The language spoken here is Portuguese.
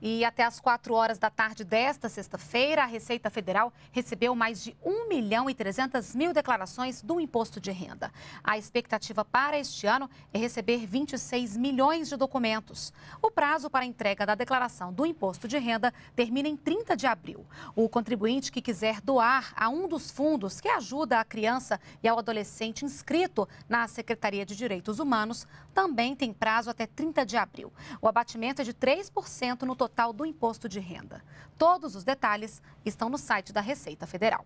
E até às 4 horas da tarde desta sexta-feira, a Receita Federal recebeu mais de 1 milhão e 300 mil declarações do imposto de renda. A expectativa para este ano é receber 26 milhões de documentos. O prazo para a entrega da declaração do imposto de renda termina em 30 de abril. O contribuinte que quiser doar a um dos fundos que ajuda a criança e ao adolescente inscrito na Secretaria de Direitos Humanos também tem prazo até 30 de abril. O abatimento é de 3% no total total do imposto de renda. Todos os detalhes estão no site da Receita Federal.